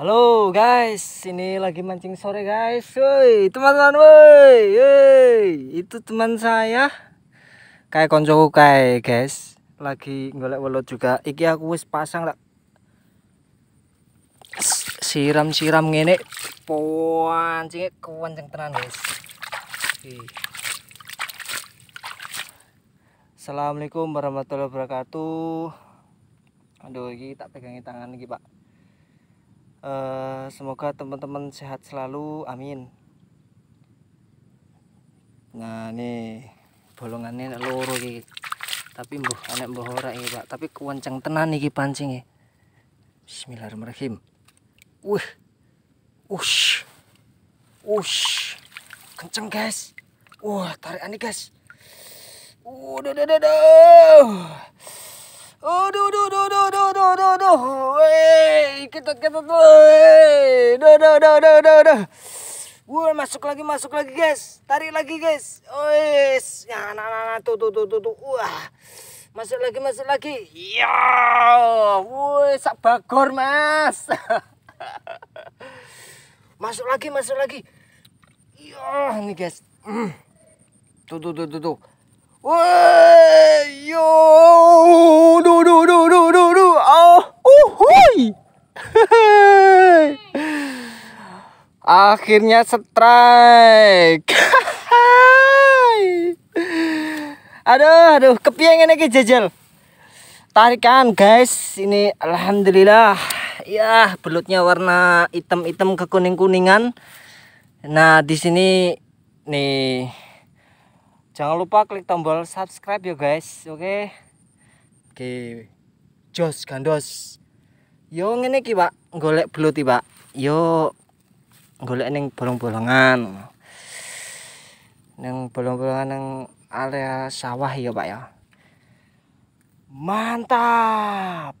Halo guys, ini lagi mancing sore guys. Woi, teman-teman woi. itu teman saya. Kayak koncoku kayak guys, lagi golek welut juga. Iki aku wis pasang lah. Siram-siram ngene pancinge kenceng tenan guys. Oke. Assalamualaikum warahmatullahi wabarakatuh. Aduh, iki tak pegangi tangan iki, Pak. Eh, semoga teman-teman sehat selalu amin nah ini bolongannya loro ini. tapi mbuh anak mbuh ora ini Pak tapi kenceng tenan iki pancinge bismillahirrahmanirrahim wih ush ush kenceng guys wah tarik aneh guys udah udah udah udah waduh, waduh, waduh, waduh, udah dikit kita tuh, Duh, duh, duh, duh, duh, duh. Wuh, masuk lagi, masuk lagi guys. Tarik lagi guys. yes. Ya, nah, nah, nah, tuh, tuh, tuh, tuh, tuh. Wah. Masuk lagi, masuk lagi. Ya. Wuh, sak bagor, Mas. masuk lagi, masuk lagi. Ya, nih guys. Hmm. Tuh, tuh, tuh, tuh, tuh. Wuh. Akhirnya strike. aduh, aduh, kepiang ini jajal. Tarikan, guys. Ini alhamdulillah. Ya, belutnya warna hitam-hitam kekuning-kuningan. Nah, di sini nih jangan lupa klik tombol subscribe ya guys oke okay? oke okay. jos gandos yo ini iki Pak golek belut Pak yo golek ning bolong-bolongan ning bolong-bolongan ning area sawah ya Pak ya mantap